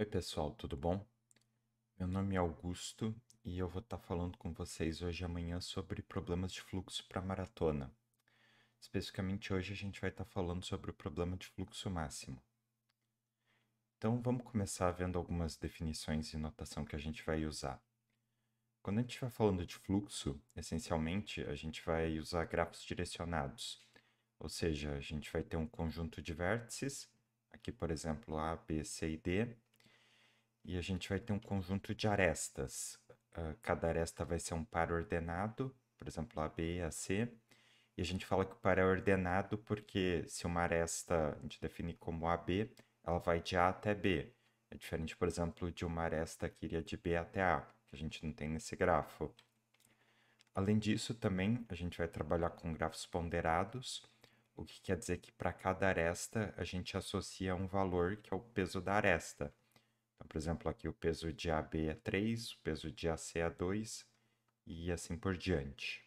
Oi, pessoal, tudo bom? Meu nome é Augusto e eu vou estar falando com vocês hoje amanhã sobre problemas de fluxo para maratona. Especificamente hoje a gente vai estar falando sobre o problema de fluxo máximo. Então vamos começar vendo algumas definições e notação que a gente vai usar. Quando a gente estiver falando de fluxo, essencialmente a gente vai usar grafos direcionados, ou seja, a gente vai ter um conjunto de vértices, aqui por exemplo A, B, C e D, e a gente vai ter um conjunto de arestas. Uh, cada aresta vai ser um par ordenado, por exemplo, A, B e A, C. E a gente fala que o par é ordenado porque se uma aresta a gente define como AB, ela vai de A até B. É diferente, por exemplo, de uma aresta que iria de B até A, que a gente não tem nesse grafo. Além disso, também a gente vai trabalhar com grafos ponderados, o que quer dizer que para cada aresta a gente associa um valor que é o peso da aresta. Então, por exemplo, aqui o peso de AB é 3, o peso de AC é 2 e assim por diante.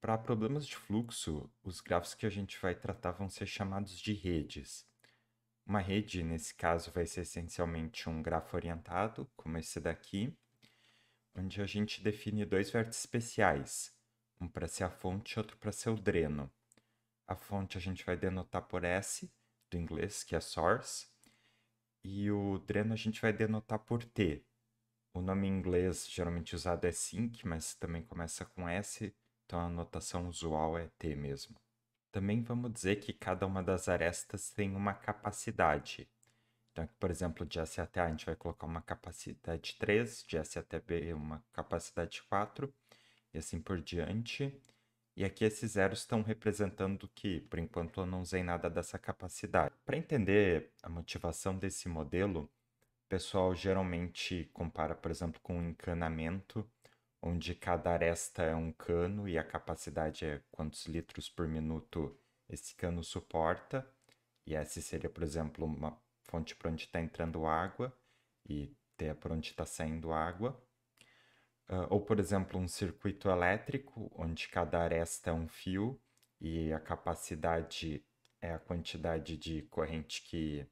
Para problemas de fluxo, os grafos que a gente vai tratar vão ser chamados de redes. Uma rede, nesse caso, vai ser essencialmente um grafo orientado, como esse daqui, onde a gente define dois vértices especiais, um para ser a fonte e outro para ser o dreno. A fonte a gente vai denotar por S, do inglês, que é source, e o dreno a gente vai denotar por T. O nome em inglês geralmente usado é sink mas também começa com S, então a notação usual é T mesmo. Também vamos dizer que cada uma das arestas tem uma capacidade. Então, aqui, por exemplo, de S até A, a gente vai colocar uma capacidade 3, de S até B, uma capacidade 4, e assim por diante. E aqui esses zeros estão representando que, por enquanto, eu não usei nada dessa capacidade. Para entender a motivação desse modelo, o pessoal geralmente compara, por exemplo, com um encanamento, onde cada aresta é um cano e a capacidade é quantos litros por minuto esse cano suporta. E essa seria, por exemplo, uma fonte para onde está entrando água e ter para onde está saindo água. Ah, ou, por exemplo, um circuito elétrico, onde cada aresta é um fio e a capacidade é a quantidade de corrente que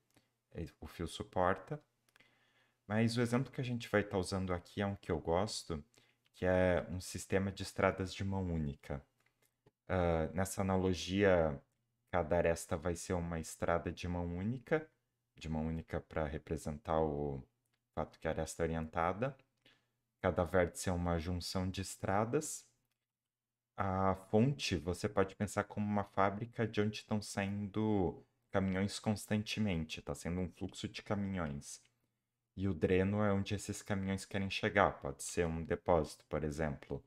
eh, o fio suporta. Mas o exemplo que a gente vai estar tá usando aqui é um que eu gosto, que é um sistema de estradas de mão única. Uh, nessa analogia, cada aresta vai ser uma estrada de mão única, de mão única para representar o fato que a aresta é orientada. Cada vértice é uma junção de estradas. A fonte você pode pensar como uma fábrica de onde estão saindo caminhões constantemente, está sendo um fluxo de caminhões. E o dreno é onde esses caminhões querem chegar, pode ser um depósito, por exemplo.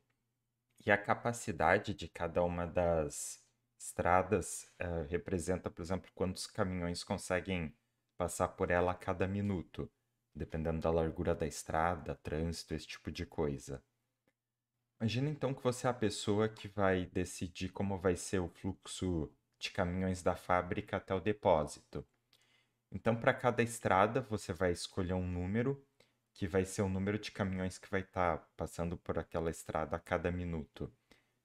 E a capacidade de cada uma das estradas uh, representa, por exemplo, quantos caminhões conseguem passar por ela a cada minuto dependendo da largura da estrada, trânsito, esse tipo de coisa. Imagina então que você é a pessoa que vai decidir como vai ser o fluxo de caminhões da fábrica até o depósito. Então, para cada estrada, você vai escolher um número, que vai ser o número de caminhões que vai estar tá passando por aquela estrada a cada minuto.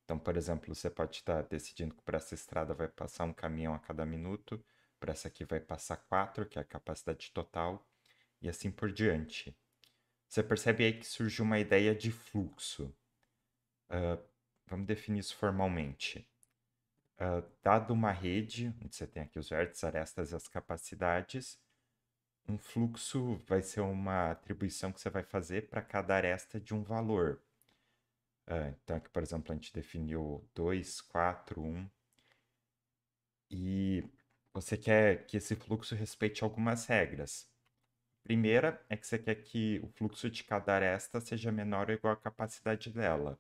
Então, por exemplo, você pode estar tá decidindo que para essa estrada vai passar um caminhão a cada minuto, para essa aqui vai passar quatro, que é a capacidade total, e assim por diante. Você percebe aí que surge uma ideia de fluxo. Uh, vamos definir isso formalmente. Uh, dado uma rede, onde você tem aqui os vértices, arestas e as capacidades, um fluxo vai ser uma atribuição que você vai fazer para cada aresta de um valor. Uh, então, aqui, por exemplo, a gente definiu 2, 4, 1. E você quer que esse fluxo respeite algumas regras. Primeira é que você quer que o fluxo de cada aresta seja menor ou igual à capacidade dela.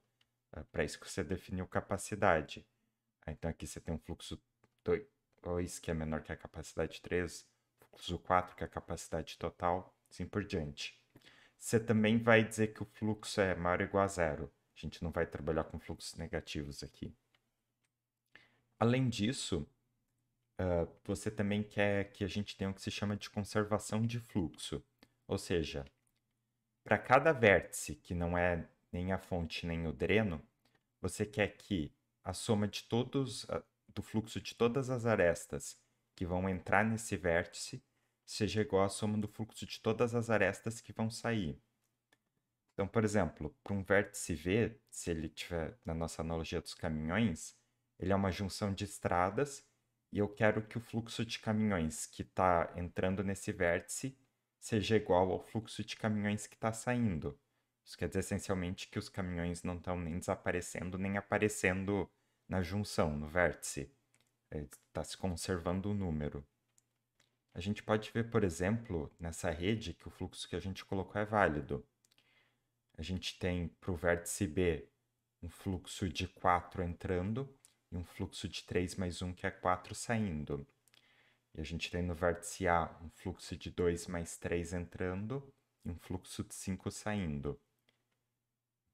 É Para isso que você definiu capacidade. Então aqui você tem um fluxo 2, que é menor que a capacidade 3, fluxo 4, que é a capacidade total, assim por diante. Você também vai dizer que o fluxo é maior ou igual a zero. A gente não vai trabalhar com fluxos negativos aqui. Além disso, ah, você também quer que a gente tenha o que se chama de conservação de fluxo. Ou seja, para cada vértice, que não é nem a fonte nem o dreno, você quer que a soma de todos, ah, do fluxo de todas as arestas que vão entrar nesse vértice seja igual à soma do fluxo de todas as arestas que vão sair. Então, por exemplo, para um vértice V, se ele tiver na nossa analogia dos caminhões, ele é uma junção de estradas e eu quero que o fluxo de caminhões que está entrando nesse vértice seja igual ao fluxo de caminhões que está saindo. Isso quer dizer essencialmente que os caminhões não estão nem desaparecendo nem aparecendo na junção, no vértice. Está é, se conservando o número. A gente pode ver, por exemplo, nessa rede que o fluxo que a gente colocou é válido. A gente tem para o vértice B um fluxo de 4 entrando e um fluxo de 3 mais 1, que é 4, saindo. E a gente tem tá no vértice A um fluxo de 2 mais 3 entrando e um fluxo de 5 saindo.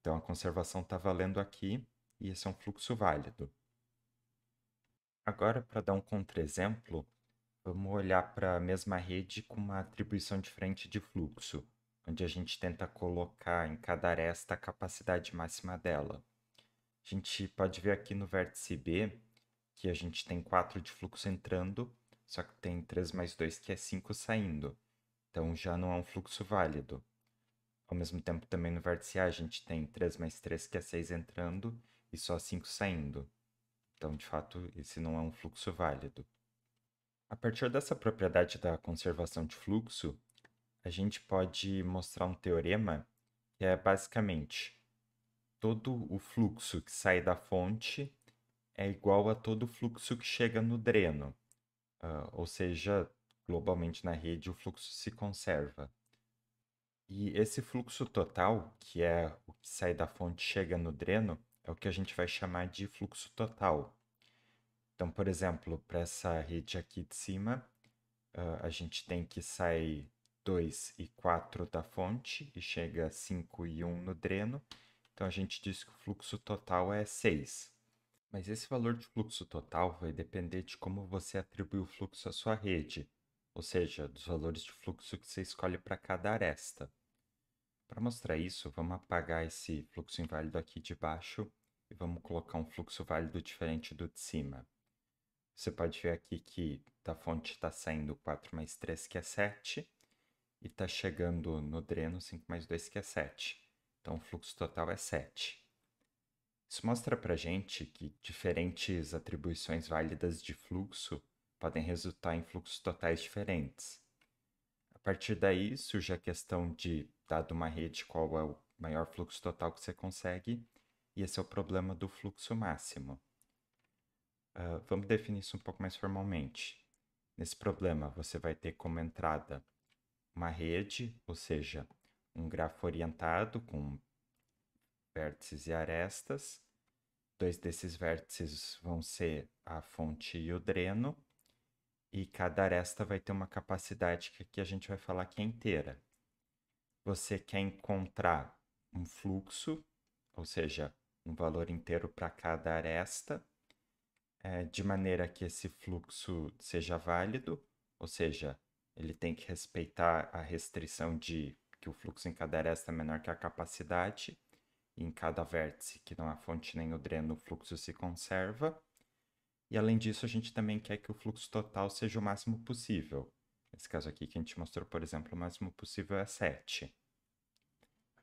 Então a conservação está valendo aqui e esse é um fluxo válido. Agora, para dar um contra-exemplo, vamos olhar para a mesma rede com uma atribuição diferente de fluxo, onde a gente tenta colocar em cada aresta a capacidade máxima dela. A gente pode ver aqui no vértice B que a gente tem 4 de fluxo entrando, só que tem 3 mais 2 que é 5 saindo. Então já não é um fluxo válido. Ao mesmo tempo, também no vértice A, a gente tem 3 mais 3 que é 6 entrando e só 5 saindo. Então, de fato, esse não é um fluxo válido. A partir dessa propriedade da conservação de fluxo, a gente pode mostrar um teorema que é basicamente todo o fluxo que sai da fonte é igual a todo o fluxo que chega no dreno. Uh, ou seja, globalmente na rede o fluxo se conserva. E esse fluxo total, que é o que sai da fonte e chega no dreno, é o que a gente vai chamar de fluxo total. Então, por exemplo, para essa rede aqui de cima, uh, a gente tem que sair 2 e 4 da fonte e chega 5 e 1 no dreno, então a gente diz que o fluxo total é 6. Mas esse valor de fluxo total vai depender de como você atribui o fluxo à sua rede, ou seja, dos valores de fluxo que você escolhe para cada aresta. Para mostrar isso, vamos apagar esse fluxo inválido aqui de baixo e vamos colocar um fluxo válido diferente do de cima. Você pode ver aqui que da fonte está saindo 4 mais 3, que é 7, e está chegando no dreno 5 mais 2, que é 7. Então, o fluxo total é 7. Isso mostra para gente que diferentes atribuições válidas de fluxo podem resultar em fluxos totais diferentes. A partir daí, surge a questão de, dado uma rede, qual é o maior fluxo total que você consegue, e esse é o problema do fluxo máximo. Uh, vamos definir isso um pouco mais formalmente. Nesse problema, você vai ter como entrada uma rede, ou seja, um grafo orientado com vértices e arestas. Dois desses vértices vão ser a fonte e o dreno, e cada aresta vai ter uma capacidade que aqui a gente vai falar que é inteira. Você quer encontrar um fluxo, ou seja, um valor inteiro para cada aresta, é, de maneira que esse fluxo seja válido, ou seja, ele tem que respeitar a restrição de que o fluxo em cada aresta é menor que a capacidade, e em cada vértice, que não há fonte nem o dreno, o fluxo se conserva. E além disso, a gente também quer que o fluxo total seja o máximo possível. Nesse caso aqui que a gente mostrou, por exemplo, o máximo possível é 7.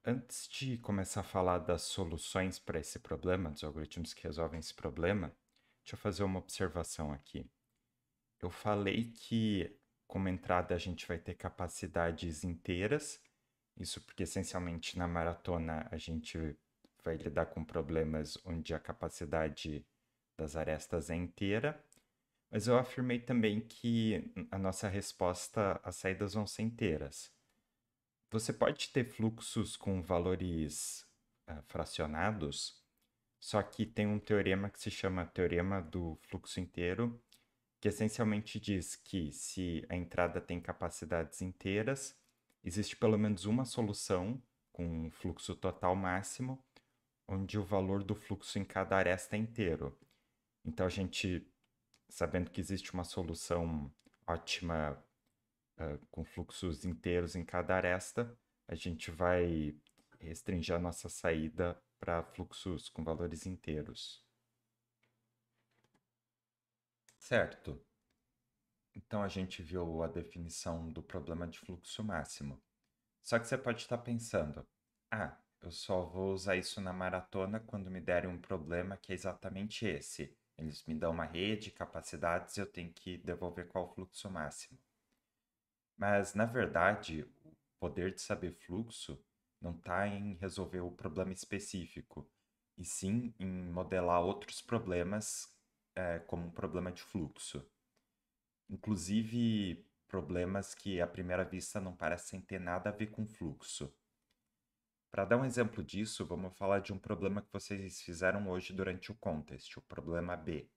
Antes de começar a falar das soluções para esse problema, dos algoritmos que resolvem esse problema, deixa eu fazer uma observação aqui. Eu falei que como entrada a gente vai ter capacidades inteiras, isso porque, essencialmente, na maratona a gente vai lidar com problemas onde a capacidade das arestas é inteira. Mas eu afirmei também que a nossa resposta às saídas vão ser inteiras. Você pode ter fluxos com valores uh, fracionados, só que tem um teorema que se chama Teorema do Fluxo Inteiro, que essencialmente diz que se a entrada tem capacidades inteiras, existe pelo menos uma solução com um fluxo total máximo, onde o valor do fluxo em cada aresta é inteiro. Então a gente, sabendo que existe uma solução ótima uh, com fluxos inteiros em cada aresta, a gente vai restringir a nossa saída para fluxos com valores inteiros. Certo. Então a gente viu a definição do problema de fluxo máximo. Só que você pode estar pensando: ah, eu só vou usar isso na maratona quando me derem um problema que é exatamente esse. Eles me dão uma rede, capacidades, eu tenho que devolver qual fluxo máximo. Mas, na verdade, o poder de saber fluxo não está em resolver o problema específico, e sim em modelar outros problemas é, como um problema de fluxo inclusive problemas que à primeira vista não parecem ter nada a ver com fluxo. Para dar um exemplo disso, vamos falar de um problema que vocês fizeram hoje durante o contest, o problema B.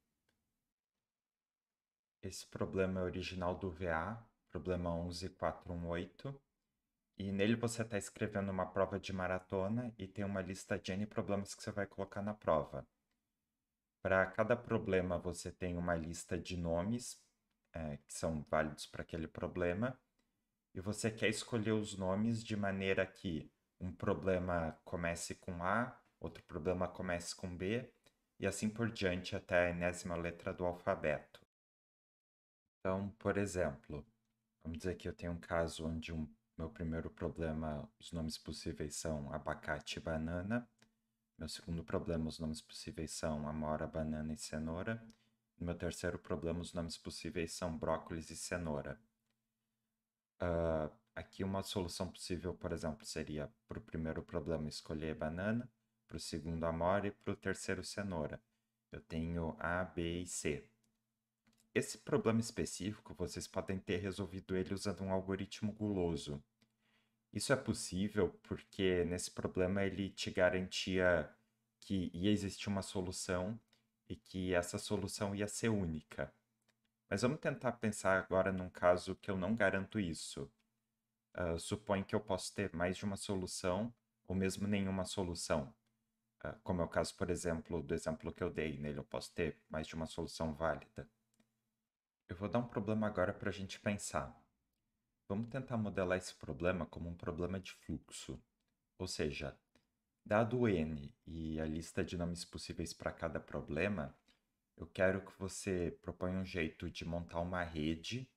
Esse problema é original do VA, problema 11418, e nele você está escrevendo uma prova de maratona e tem uma lista de N problemas que você vai colocar na prova. Para cada problema, você tem uma lista de nomes é, que são válidos para aquele problema, e você quer escolher os nomes de maneira que um problema comece com A, outro problema comece com B, e assim por diante até a enésima letra do alfabeto. Então, por exemplo, vamos dizer que eu tenho um caso onde um, meu primeiro problema, os nomes possíveis são abacate e banana. Meu segundo problema, os nomes possíveis são amora, banana e cenoura. No meu terceiro problema, os nomes possíveis são brócolis e cenoura. Uh, aqui uma solução possível, por exemplo, seria para o primeiro problema escolher banana, para o segundo amora e para o terceiro cenoura. Eu tenho A, B e C. Esse problema específico, vocês podem ter resolvido ele usando um algoritmo guloso. Isso é possível porque nesse problema ele te garantia que ia existir uma solução e que essa solução ia ser única. Mas vamos tentar pensar agora num caso que eu não garanto isso. Uh, supõe que eu posso ter mais de uma solução ou mesmo nenhuma solução. Uh, como é o caso, por exemplo, do exemplo que eu dei, nele né? eu posso ter mais de uma solução válida. Eu vou dar um problema agora para a gente pensar. Vamos tentar modelar esse problema como um problema de fluxo, ou seja, Dado N e a lista de nomes possíveis para cada problema, eu quero que você proponha um jeito de montar uma rede,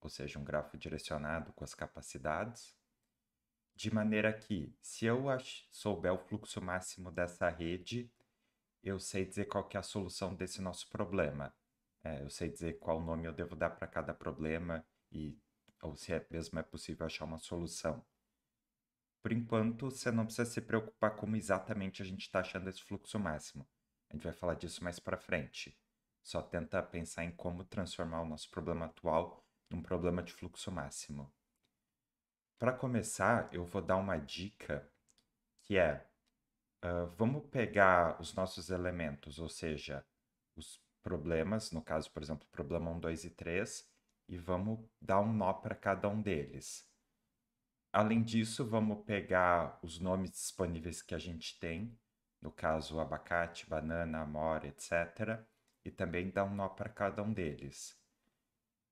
ou seja, um grafo direcionado com as capacidades, de maneira que, se eu souber o fluxo máximo dessa rede, eu sei dizer qual é a solução desse nosso problema. É, eu sei dizer qual nome eu devo dar para cada problema e ou se é mesmo é possível achar uma solução por enquanto, você não precisa se preocupar como exatamente a gente está achando esse fluxo máximo. A gente vai falar disso mais para frente. Só tenta pensar em como transformar o nosso problema atual num problema de fluxo máximo. Para começar, eu vou dar uma dica que é: uh, vamos pegar os nossos elementos, ou seja, os problemas, no caso, por exemplo, problema 1, 2 e 3, e vamos dar um nó para cada um deles. Além disso, vamos pegar os nomes disponíveis que a gente tem, no caso abacate, banana, amora, etc., e também dar um nó para cada um deles.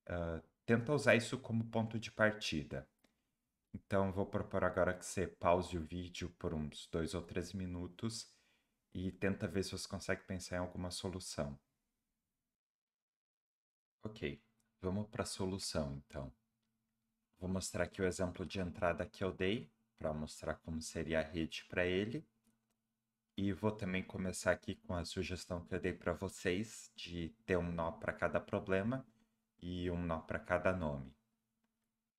Uh, tenta usar isso como ponto de partida. Então, vou propor agora que você pause o vídeo por uns dois ou três minutos e tenta ver se você consegue pensar em alguma solução. Ok, vamos para a solução então. Vou mostrar aqui o exemplo de entrada que eu dei para mostrar como seria a rede para ele. E vou também começar aqui com a sugestão que eu dei para vocês de ter um nó para cada problema e um nó para cada nome.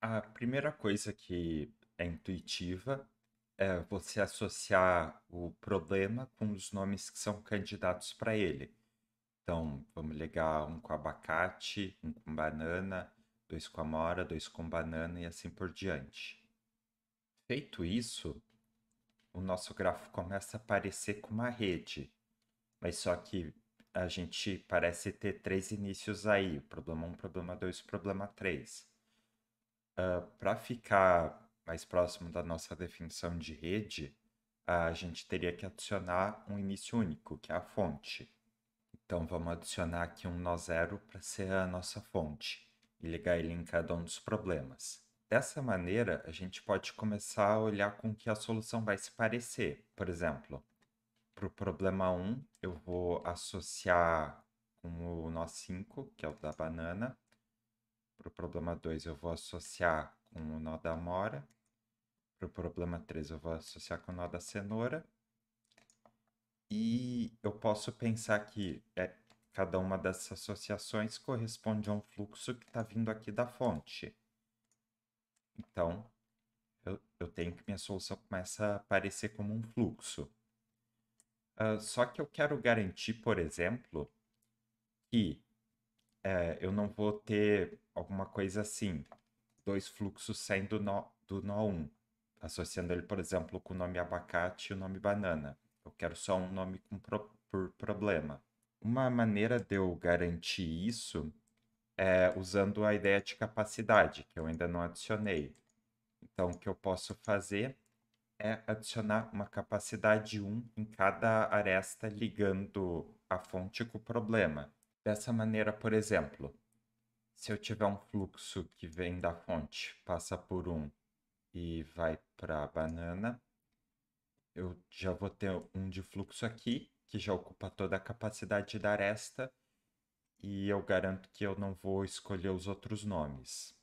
A primeira coisa que é intuitiva é você associar o problema com os nomes que são candidatos para ele. Então, vamos ligar um com abacate, um com banana, dois com amora, dois com banana e assim por diante. Feito isso, o nosso grafo começa a parecer com uma rede, mas só que a gente parece ter três inícios aí, problema 1, um, problema 2, problema 3. Uh, ah, Para ficar mais próximo da nossa definição de rede, a gente teria que adicionar um início único, que é a fonte. Então vamos adicionar aqui um nó zero para ser a nossa fonte e ligar ele em cada um dos problemas. Dessa maneira, a gente pode começar a olhar com que a solução vai se parecer. Por exemplo, para o problema 1, eu vou associar com o nó 5, que é o da banana. Para o problema 2, eu vou associar com o nó da mora. Para o problema 3, eu vou associar com o nó da cenoura. E eu posso pensar que é Cada uma dessas associações corresponde a um fluxo que está vindo aqui da fonte. Então, eu, eu, tenho que minha solução começa a aparecer como um fluxo. Uh, só que eu quero garantir, por exemplo, que é, eu não vou ter alguma coisa assim, dois fluxos saindo no, do nó 1, associando ele, por exemplo, com o nome abacate e o nome banana. Eu quero só um nome pro, por problema uma maneira de eu garantir isso é usando a ideia de capacidade, que eu ainda não adicionei. Então, o que eu posso fazer é adicionar uma capacidade 1 em cada aresta ligando a fonte com o problema. Dessa maneira, por exemplo, se eu tiver um fluxo que vem da fonte, passa por 1 e vai para a banana, eu já vou ter um de fluxo aqui que já ocupa toda a capacidade da aresta, e eu garanto que eu não vou escolher os outros nomes.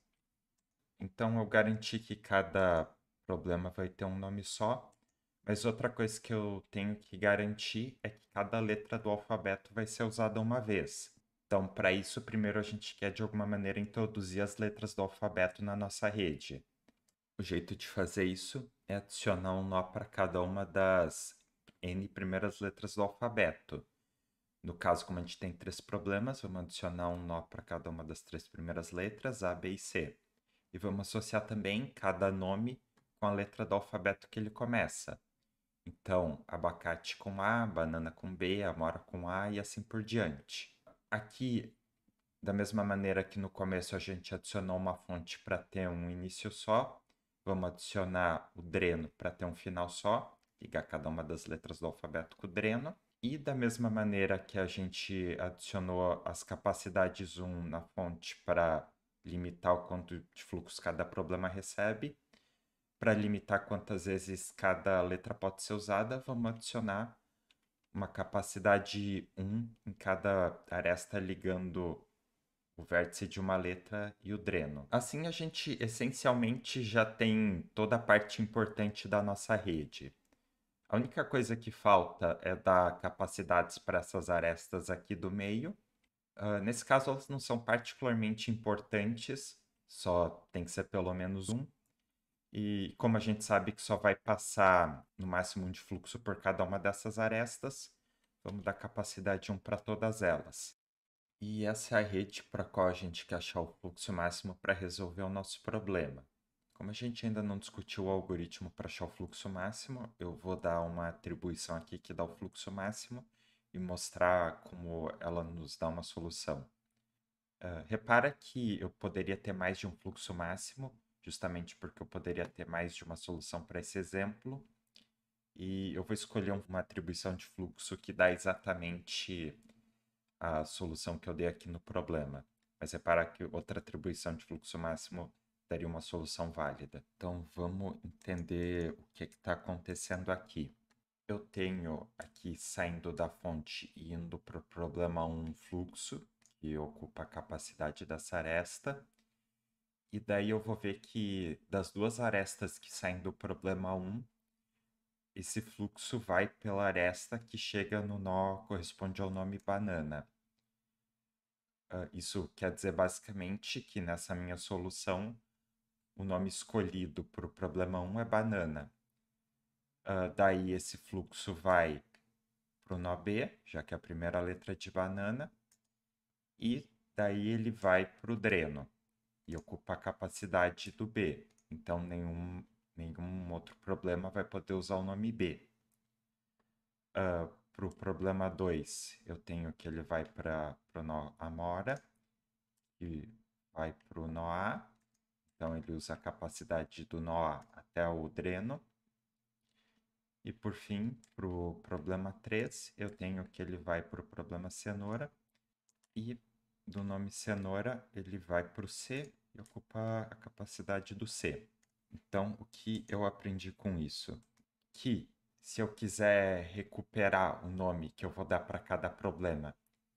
Então eu garanti que cada problema vai ter um nome só, mas outra coisa que eu tenho que garantir é que cada letra do alfabeto vai ser usada uma vez. Então, para isso, primeiro a gente quer de alguma maneira introduzir as letras do alfabeto na nossa rede. O jeito de fazer isso é adicionar um nó para cada uma das N primeiras letras do alfabeto. No caso, como a gente tem três problemas, vamos adicionar um nó para cada uma das três primeiras letras, A, B e C. E vamos associar também cada nome com a letra do alfabeto que ele começa. Então, abacate com A, banana com B, amora com A e assim por diante. Aqui, da mesma maneira que no começo a gente adicionou uma fonte para ter um início só, vamos adicionar o dreno para ter um final só ligar cada uma das letras do alfabeto com o dreno. E da mesma maneira que a gente adicionou as capacidades 1 na fonte para limitar o quanto de fluxo cada problema recebe, para limitar quantas vezes cada letra pode ser usada, vamos adicionar uma capacidade 1 em cada aresta ligando o vértice de uma letra e o dreno. Assim a gente essencialmente já tem toda a parte importante da nossa rede. A única coisa que falta é dar capacidades para essas arestas aqui do meio. Uh, nesse caso, elas não são particularmente importantes, só tem que ser pelo menos um. E como a gente sabe que só vai passar no máximo um de fluxo por cada uma dessas arestas, vamos dar capacidade 1 para todas elas. E essa é a rede para a qual a gente quer achar o fluxo máximo para resolver o nosso problema. Como a gente ainda não discutiu o algoritmo para achar o fluxo máximo, eu vou dar uma atribuição aqui que dá o fluxo máximo e mostrar como ela nos dá uma solução. Uh, repara que eu poderia ter mais de um fluxo máximo, justamente porque eu poderia ter mais de uma solução para esse exemplo. E eu vou escolher uma atribuição de fluxo que dá exatamente a solução que eu dei aqui no problema. Mas repara que outra atribuição de fluxo máximo daria uma solução válida. Então vamos entender o que é está acontecendo aqui. Eu tenho aqui saindo da fonte e indo para o problema 1 um fluxo, que ocupa a capacidade dessa aresta. E daí eu vou ver que das duas arestas que saem do problema 1, esse fluxo vai pela aresta que chega no nó corresponde ao nome banana. Uh, isso quer dizer basicamente que nessa minha solução o nome escolhido para o problema 1 é banana. Uh, daí esse fluxo vai para o nó B, já que é a primeira letra é de banana, e daí ele vai para o dreno e ocupa a capacidade do B. Então nenhum, nenhum outro problema vai poder usar o nome B. Uh, para o problema 2, eu tenho que ele vai para o nó Amora e vai para o nó A então ele usa a capacidade do nó até o dreno. E por fim, para o problema 3, eu tenho que ele vai para o problema cenoura. E do nome cenoura, ele vai para o C e ocupa a capacidade do C. Então, o que eu aprendi com isso? Que se eu quiser recuperar o nome que eu vou dar para cada problema,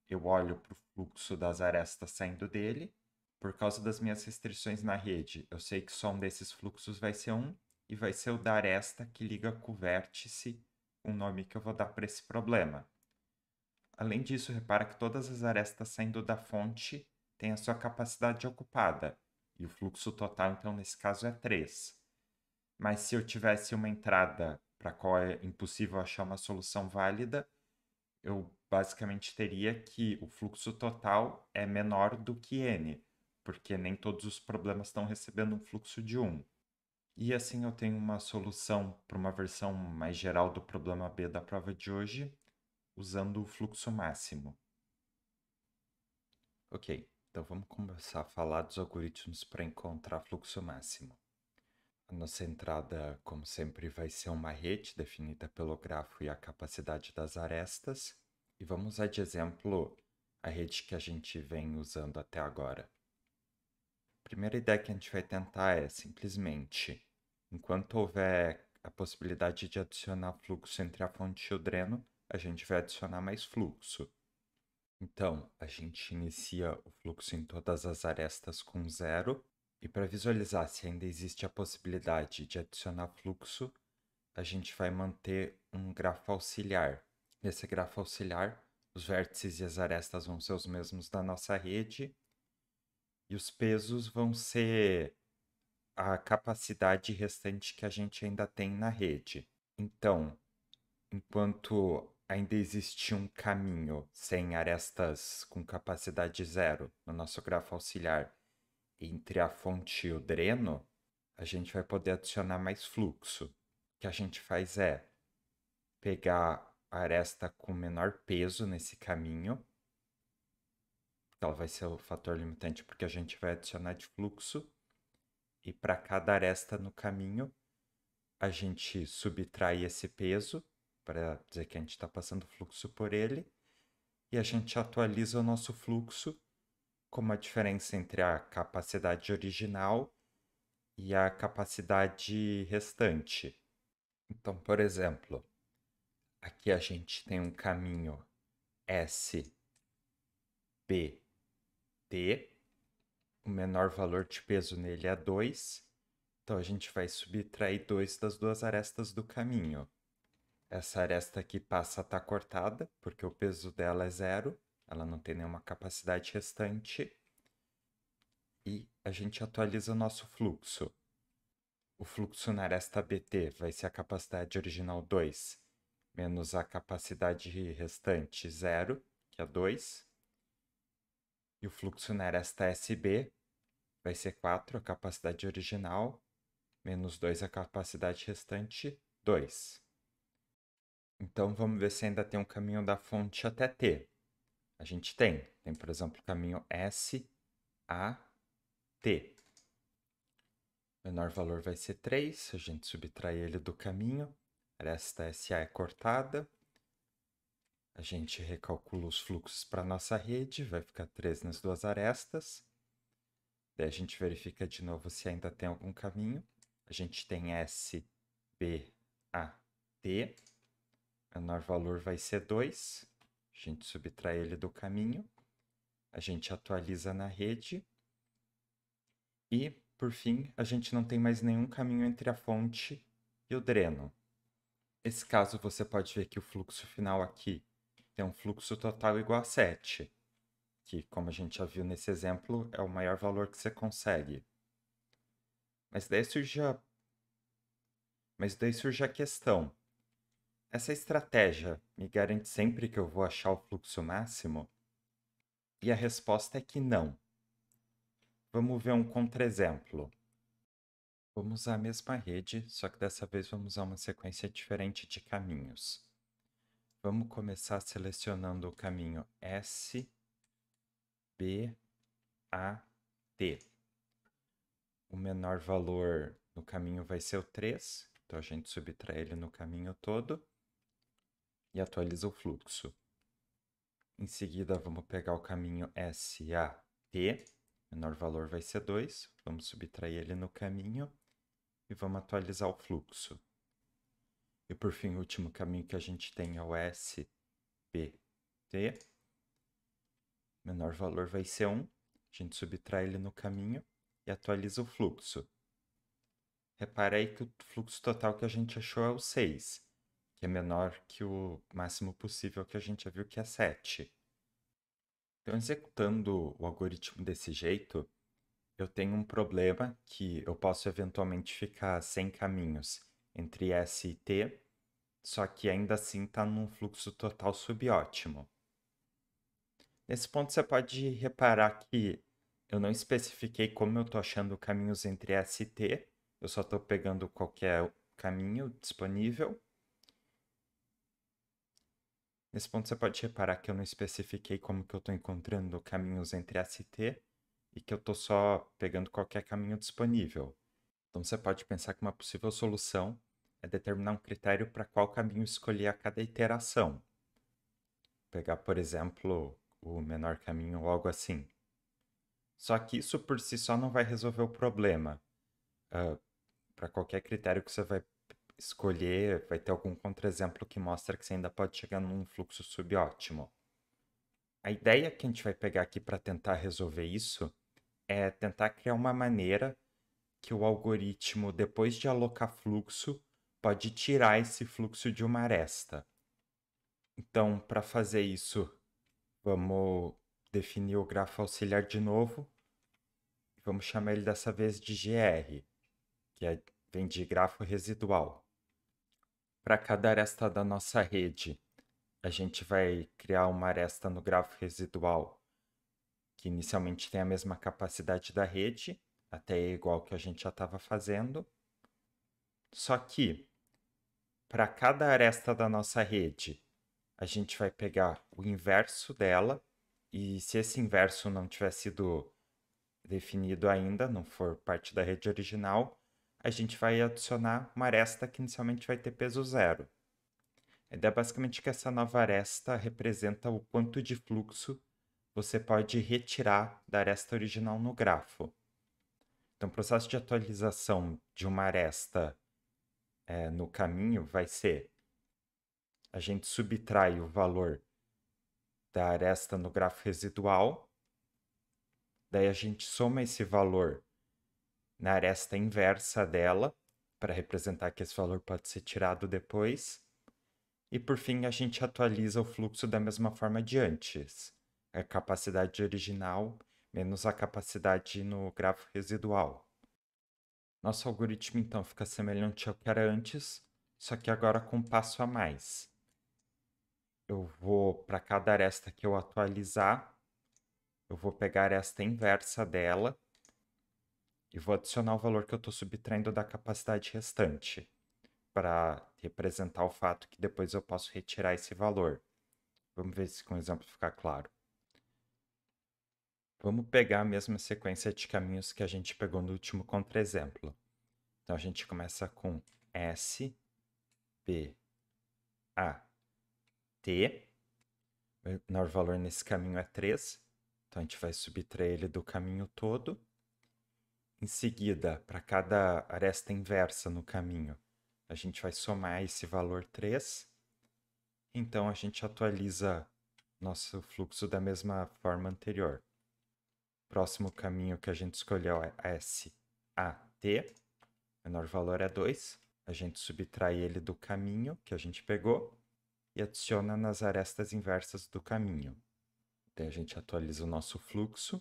eu olho para o fluxo das arestas saindo dele por causa das minhas restrições na rede, eu sei que só um desses fluxos vai ser um e vai ser o da aresta que liga com o vértice, um nome que eu vou dar para esse problema. Além disso, repara que todas as arestas saindo da fonte têm a sua capacidade ocupada, e o fluxo total, então, nesse caso, é 3. Mas se eu tivesse uma entrada para a qual é impossível achar uma solução válida, eu basicamente teria que o fluxo total é menor do que n porque nem todos os problemas estão recebendo um fluxo de um. E assim eu tenho uma solução para uma versão mais geral do problema B da prova de hoje, usando o fluxo máximo. Ok, então vamos começar a falar dos algoritmos para encontrar fluxo máximo. A nossa entrada, como sempre, vai ser uma rede definida pelo grafo e a capacidade das arestas, e vamos usar de exemplo a rede que a gente vem usando até agora primeira ideia que a gente vai tentar é simplesmente, enquanto houver a possibilidade de adicionar fluxo entre a fonte e o dreno, a gente vai adicionar mais fluxo. Então, a gente inicia o fluxo em todas as arestas com zero, e para visualizar se ainda existe a possibilidade de adicionar fluxo, a gente vai manter um grafo auxiliar. Nesse grafo auxiliar, os vértices e as arestas vão ser os mesmos da nossa rede, e os pesos vão ser a capacidade restante que a gente ainda tem na rede. Então, enquanto ainda existe um caminho sem arestas com capacidade zero no nosso grafo auxiliar entre a fonte e o dreno, a gente vai poder adicionar mais fluxo. O que a gente faz é pegar a aresta com menor peso nesse caminho tal vai ser o fator limitante, porque a gente vai adicionar de fluxo e para cada aresta no caminho a gente subtrai esse peso para dizer que a gente está passando fluxo por ele e a gente atualiza o nosso fluxo como a diferença entre a capacidade original e a capacidade restante. Então, por exemplo, aqui a gente tem um caminho S, B T, o menor valor de peso nele é 2, então a gente vai subtrair 2 das duas arestas do caminho. Essa aresta aqui passa a estar tá cortada, porque o peso dela é zero, ela não tem nenhuma capacidade restante. E a gente atualiza o nosso fluxo. O fluxo na aresta BT vai ser a capacidade original 2, menos a capacidade restante 0, que é 2, e o fluxo na aresta SB vai ser 4, a capacidade original, menos 2 a capacidade restante, 2. Então vamos ver se ainda tem um caminho da fonte até T. A gente tem. Tem, por exemplo, o caminho S, A, T. O menor valor vai ser 3, a gente subtrai ele do caminho, a aresta SA é cortada, a gente recalcula os fluxos para nossa rede, vai ficar 3 nas duas arestas. Daí a gente verifica de novo se ainda tem algum caminho. A gente tem S, B, A, D. Menor valor vai ser 2. A gente subtrai ele do caminho. A gente atualiza na rede. E, por fim, a gente não tem mais nenhum caminho entre a fonte e o dreno. Nesse caso, você pode ver que o fluxo final aqui ter um fluxo total igual a 7, que, como a gente já viu nesse exemplo, é o maior valor que você consegue. Mas daí surge a, Mas daí surge a questão. Essa estratégia me garante sempre que eu vou achar o fluxo máximo? E a resposta é que não. Vamos ver um contra-exemplo. Vamos usar a mesma rede, só que dessa vez vamos usar uma sequência diferente de caminhos. Vamos começar selecionando o caminho S, B, A, T. O menor valor no caminho vai ser o 3, então a gente subtrai ele no caminho todo e atualiza o fluxo. Em seguida, vamos pegar o caminho S A T. O menor valor vai ser 2, vamos subtrair ele no caminho e vamos atualizar o fluxo. E por fim, o último caminho que a gente tem é o SPT. Menor valor vai ser 1. A gente subtrai ele no caminho e atualiza o fluxo. Repara aí que o fluxo total que a gente achou é o 6, que é menor que o máximo possível que a gente já viu, que é 7. Então, executando o algoritmo desse jeito, eu tenho um problema que eu posso eventualmente ficar sem caminhos entre S e T, só que ainda assim está num fluxo total subótimo. Nesse ponto você pode reparar que eu não especifiquei como eu estou achando caminhos entre S e T, eu só estou pegando qualquer caminho disponível. Nesse ponto você pode reparar que eu não especifiquei como que eu estou encontrando caminhos entre S e T e que eu estou só pegando qualquer caminho disponível. Então você pode pensar que uma possível solução é determinar um critério para qual caminho escolher a cada iteração. Pegar, por exemplo, o menor caminho logo algo assim. Só que isso por si só não vai resolver o problema. Uh, para qualquer critério que você vai escolher, vai ter algum exemplo que mostra que você ainda pode chegar num fluxo subótimo. A ideia que a gente vai pegar aqui para tentar resolver isso é tentar criar uma maneira que o algoritmo, depois de alocar fluxo, pode tirar esse fluxo de uma aresta. Então, para fazer isso, vamos definir o grafo auxiliar de novo. Vamos chamar ele dessa vez de GR, que é, vem de grafo residual. Para cada aresta da nossa rede, a gente vai criar uma aresta no grafo residual, que inicialmente tem a mesma capacidade da rede, até igual que a gente já estava fazendo. Só que para cada aresta da nossa rede, a gente vai pegar o inverso dela, e se esse inverso não tiver sido definido ainda, não for parte da rede original, a gente vai adicionar uma aresta que inicialmente vai ter peso zero. A ideia é basicamente que essa nova aresta representa o quanto de fluxo você pode retirar da aresta original no grafo. Então, o processo de atualização de uma aresta é, no caminho vai ser a gente subtrai o valor da aresta no grafo residual, daí a gente soma esse valor na aresta inversa dela, para representar que esse valor pode ser tirado depois, e por fim a gente atualiza o fluxo da mesma forma de antes, a capacidade original menos a capacidade no grafo residual. Nosso algoritmo então fica semelhante ao que era antes, só que agora com um passo a mais. Eu vou, para cada aresta que eu atualizar, eu vou pegar esta inversa dela e vou adicionar o valor que eu estou subtraindo da capacidade restante para representar o fato que depois eu posso retirar esse valor. Vamos ver se com o exemplo fica claro. Vamos pegar a mesma sequência de caminhos que a gente pegou no último contra-exemplo. Então, a gente começa com S, P, A, T. O menor valor nesse caminho é 3. Então, a gente vai subtrair ele do caminho todo. Em seguida, para cada aresta inversa no caminho, a gente vai somar esse valor 3. Então, a gente atualiza nosso fluxo da mesma forma anterior. Próximo caminho que a gente escolheu é SAT. Menor valor é 2. A gente subtrai ele do caminho que a gente pegou e adiciona nas arestas inversas do caminho. Então a gente atualiza o nosso fluxo.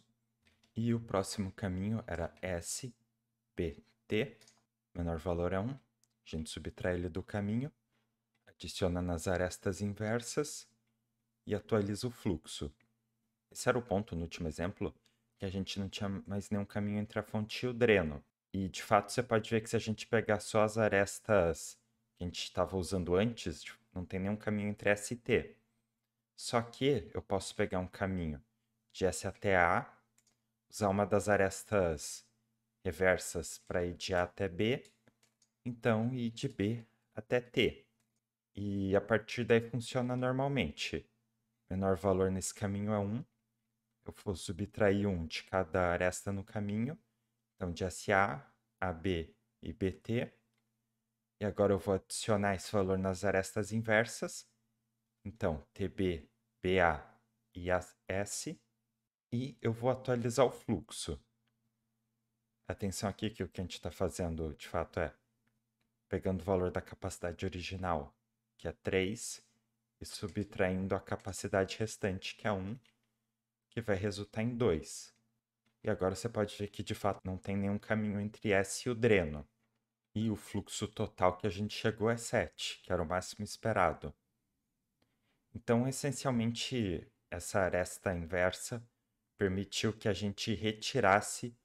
E o próximo caminho era SBT. Menor valor é 1. A gente subtrai ele do caminho, adiciona nas arestas inversas e atualiza o fluxo. Esse era o ponto no último exemplo que a gente não tinha mais nenhum caminho entre a fonte e o dreno. E de fato você pode ver que se a gente pegar só as arestas que a gente estava usando antes, tipo, não tem nenhum caminho entre S e T. Só que eu posso pegar um caminho de S até A, usar uma das arestas reversas para ir de A até B, então ir de B até T. E a partir daí funciona normalmente. O menor valor nesse caminho é 1, eu vou subtrair um de cada aresta no caminho, então de SA, AB e BT. E agora eu vou adicionar esse valor nas arestas inversas, então TB, BA e S, e eu vou atualizar o fluxo. Atenção aqui que o que a gente está fazendo de fato é pegando o valor da capacidade original, que é 3, e subtraindo a capacidade restante, que é 1 que vai resultar em 2. E agora você pode ver que de fato não tem nenhum caminho entre S e o dreno. E o fluxo total que a gente chegou é 7, que era o máximo esperado. Então, essencialmente, essa aresta inversa permitiu que a gente retirasse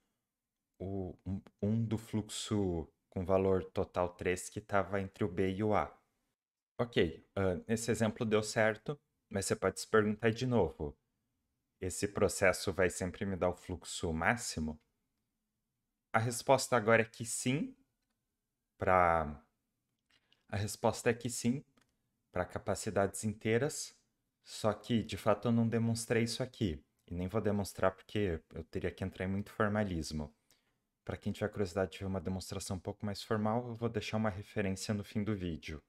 o 1 um, um do fluxo com valor total 3 que estava entre o B e o A. Ok, uh, esse exemplo deu certo, mas você pode se perguntar de novo: esse processo vai sempre me dar o fluxo máximo? A resposta agora é que sim. Para a resposta é que sim para capacidades inteiras. Só que, de fato, eu não demonstrei isso aqui. E nem vou demonstrar porque eu teria que entrar em muito formalismo. Para quem tiver curiosidade de ver uma demonstração um pouco mais formal, eu vou deixar uma referência no fim do vídeo.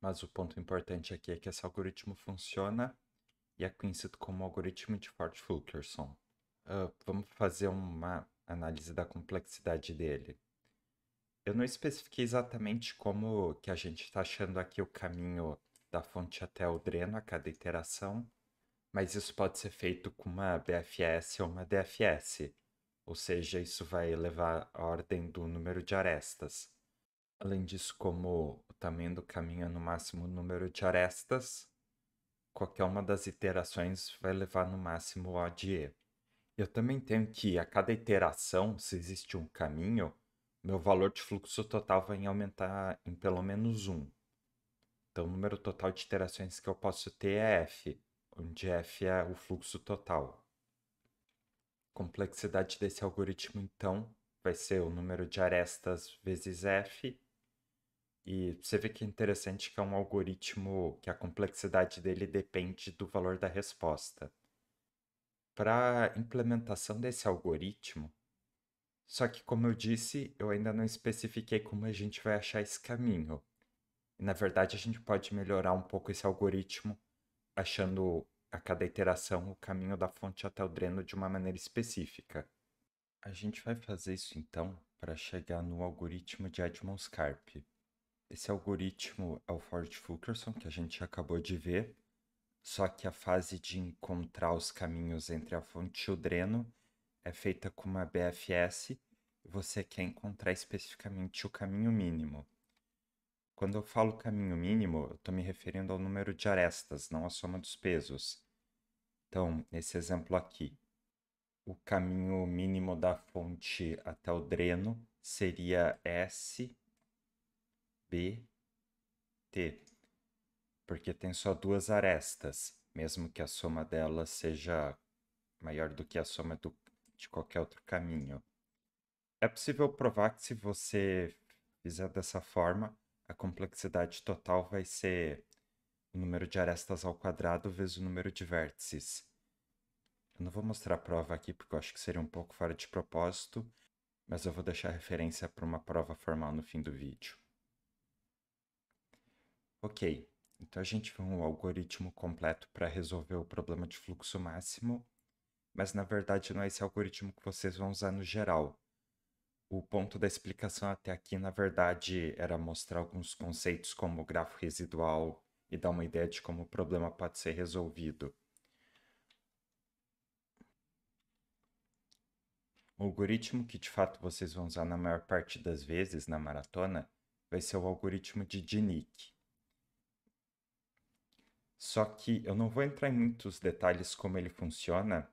Mas o ponto importante aqui é que esse algoritmo funciona e é conhecido como algoritmo de Ford-Fulkerson. Uh, ah, vamos fazer uma análise da complexidade dele. Eu não especifiquei exatamente como que a gente está achando aqui o caminho da fonte até o dreno a cada iteração, mas isso pode ser feito com uma BFS ou uma DFS, ou seja, isso vai elevar a ordem do número de arestas. Além disso, como o tamanho do caminho é no máximo o número de arestas, qualquer uma das iterações vai levar no máximo O de E. Eu também tenho que, a cada iteração, se existe um caminho, meu valor de fluxo total vai aumentar em pelo menos 1. Então, o número total de iterações que eu posso ter é F, onde F é o fluxo total. A complexidade desse algoritmo, então, vai ser o número de arestas vezes F, e você vê que é interessante que é um algoritmo que a complexidade dele depende do valor da resposta. Para implementação desse algoritmo, só que como eu disse, eu ainda não especifiquei como a gente vai achar esse caminho. E, na verdade, a gente pode melhorar um pouco esse algoritmo achando a cada iteração o caminho da fonte até o dreno de uma maneira específica. A gente vai fazer isso então para chegar no algoritmo de edmonds Scarpe esse algoritmo é o Ford Fulkerson, que a gente acabou de ver, só que a fase de encontrar os caminhos entre a fonte e o dreno é feita com uma BFS você quer encontrar especificamente o caminho mínimo. Quando eu falo caminho mínimo, eu estou me referindo ao número de arestas, não à soma dos pesos. Então, nesse exemplo aqui, o caminho mínimo da fonte até o dreno seria S BT, porque tem só duas arestas, mesmo que a soma delas seja maior do que a soma do, de qualquer outro caminho. É possível provar que se você fizer dessa forma, a complexidade total vai ser o número de arestas ao quadrado vezes o número de vértices. Eu não vou mostrar a prova aqui porque eu acho que seria um pouco fora de propósito, mas eu vou deixar referência para uma prova formal no fim do vídeo. Ok, então a gente viu um algoritmo completo para resolver o problema de fluxo máximo, mas na verdade não é esse algoritmo que vocês vão usar no geral. O ponto da explicação até aqui, na verdade, era mostrar alguns conceitos como grafo residual e dar uma ideia de como o problema pode ser resolvido. O algoritmo que de fato vocês vão usar na maior parte das vezes na maratona vai ser o algoritmo de Dinick. Só que eu não vou entrar em muitos detalhes como ele funciona,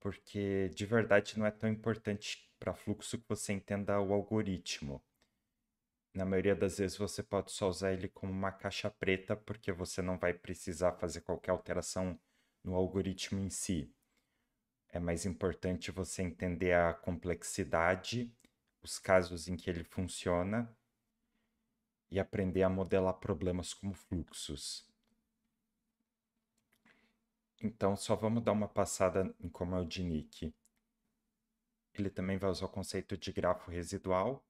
porque de verdade não é tão importante para fluxo que você entenda o algoritmo. Na maioria das vezes você pode só usar ele como uma caixa preta, porque você não vai precisar fazer qualquer alteração no algoritmo em si. É mais importante você entender a complexidade, os casos em que ele funciona e aprender a modelar problemas como fluxos. Então, só vamos dar uma passada em como é o DNIC. Ele também vai usar o conceito de grafo residual.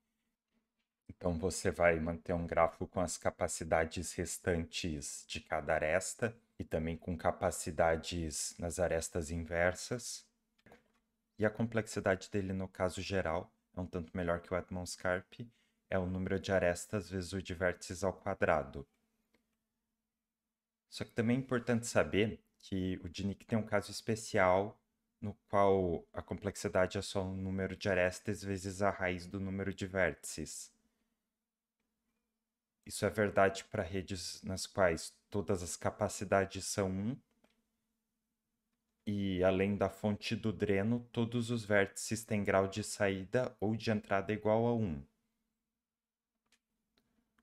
Então, você vai manter um grafo com as capacidades restantes de cada aresta e também com capacidades nas arestas inversas. E a complexidade dele, no caso geral, é um tanto melhor que o edmonds Atmoscarp, é o número de arestas vezes o de vértices ao quadrado. Só que também é importante saber que o DINIC tem um caso especial no qual a complexidade é só o número de arestas vezes a raiz do número de vértices. Isso é verdade para redes nas quais todas as capacidades são 1 e, além da fonte do dreno, todos os vértices têm grau de saída ou de entrada igual a 1.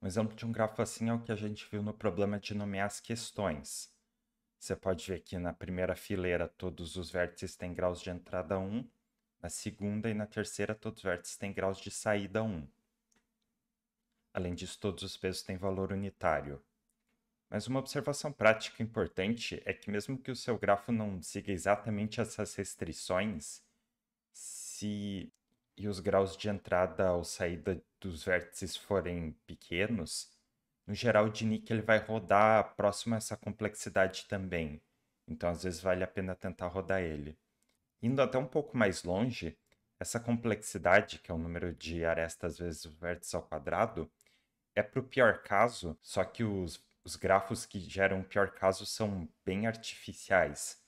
Um exemplo de um grafo assim é o que a gente viu no problema de nomear as questões. Você pode ver que na primeira fileira todos os vértices têm graus de entrada 1, na segunda e na terceira todos os vértices têm graus de saída 1. Além disso, todos os pesos têm valor unitário. Mas uma observação prática importante é que, mesmo que o seu grafo não siga exatamente essas restrições, se e os graus de entrada ou saída dos vértices forem pequenos, no geral, o Dinic ele vai rodar próximo a essa complexidade também. Então, às vezes, vale a pena tentar rodar ele. Indo até um pouco mais longe, essa complexidade, que é o número de arestas vezes o vértice ao quadrado, é para o pior caso, só que os, os grafos que geram o pior caso são bem artificiais.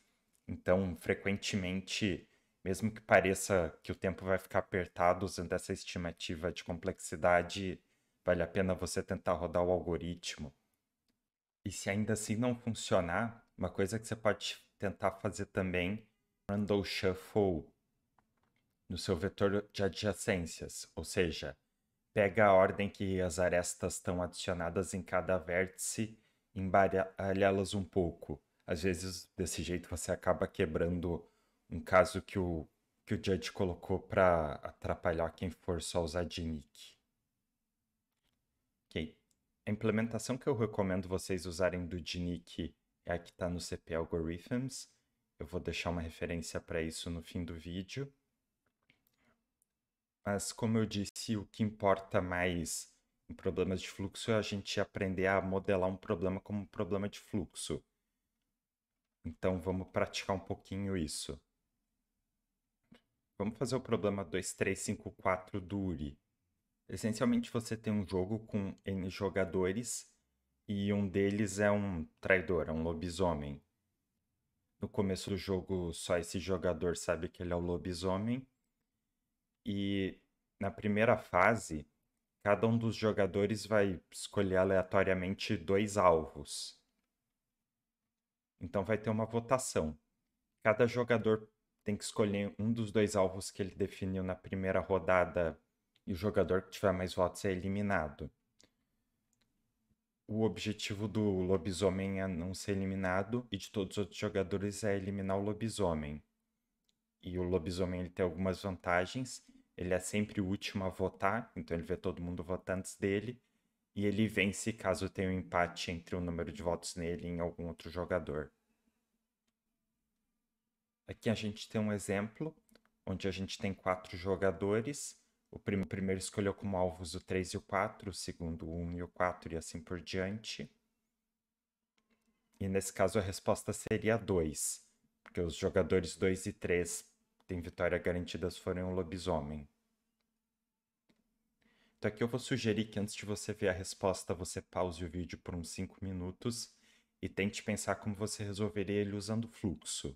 Então, frequentemente, mesmo que pareça que o tempo vai ficar apertado usando essa estimativa de complexidade, Vale a pena você tentar rodar o algoritmo. E se ainda assim não funcionar, uma coisa que você pode tentar fazer também, random shuffle no seu vetor de adjacências, ou seja, pega a ordem que as arestas estão adicionadas em cada vértice e embaralhá-las um pouco. Às vezes, desse jeito, você acaba quebrando um caso que o, que o judge colocou para atrapalhar quem for só usar de nick. Ok. A implementação que eu recomendo vocês usarem do GNIC é a que está no CP Algorithms. Eu vou deixar uma referência para isso no fim do vídeo. Mas, como eu disse, o que importa mais em problemas de fluxo é a gente aprender a modelar um problema como um problema de fluxo. Então, vamos praticar um pouquinho isso. Vamos fazer o problema 2354 do URI. Essencialmente você tem um jogo com N jogadores e um deles é um traidor, é um lobisomem. No começo do jogo, só esse jogador sabe que ele é o lobisomem. E na primeira fase, cada um dos jogadores vai escolher aleatoriamente dois alvos. Então vai ter uma votação. Cada jogador tem que escolher um dos dois alvos que ele definiu na primeira rodada e o jogador que tiver mais votos é eliminado. O objetivo do lobisomem é não ser eliminado e de todos os outros jogadores é eliminar o lobisomem. E o lobisomem ele tem algumas vantagens. Ele é sempre o último a votar, então ele vê todo mundo votar antes dele. E ele vence caso tenha um empate entre o número de votos nele e em algum outro jogador. Aqui a gente tem um exemplo onde a gente tem quatro jogadores o primeiro escolheu como alvos o 3 e o 4, o segundo o 1 e o 4 e assim por diante. E nesse caso a resposta seria 2, porque os jogadores 2 e 3 têm vitória garantidas foram o lobisomem. Então aqui eu vou sugerir que antes de você ver a resposta, você pause o vídeo por uns 5 minutos e tente pensar como você resolveria ele usando o fluxo.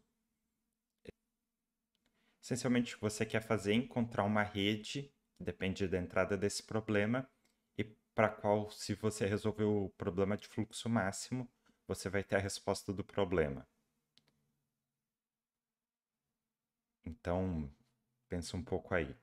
Essencialmente o que você quer fazer é encontrar uma rede depende da entrada desse problema e para qual, se você resolver o problema de fluxo máximo, você vai ter a resposta do problema. Então, pensa um pouco aí.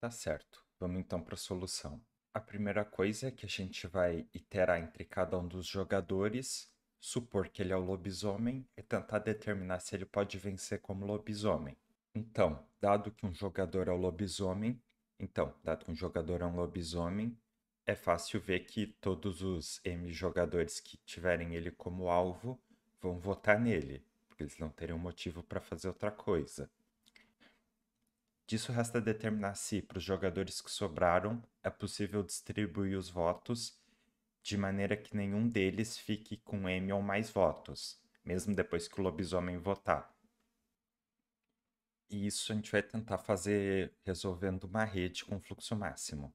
Tá certo. Vamos então para a solução. A primeira coisa é que a gente vai iterar entre cada um dos jogadores, supor que ele é o lobisomem e tentar determinar se ele pode vencer como lobisomem. Então, dado que um jogador é um lobisomem, então, dado que um jogador é um lobisomem, é fácil ver que todos os M jogadores que tiverem ele como alvo vão votar nele, porque eles não teriam motivo para fazer outra coisa. Disso resta determinar se, para os jogadores que sobraram, é possível distribuir os votos de maneira que nenhum deles fique com M ou mais votos, mesmo depois que o lobisomem votar. E isso a gente vai tentar fazer resolvendo uma rede com fluxo máximo.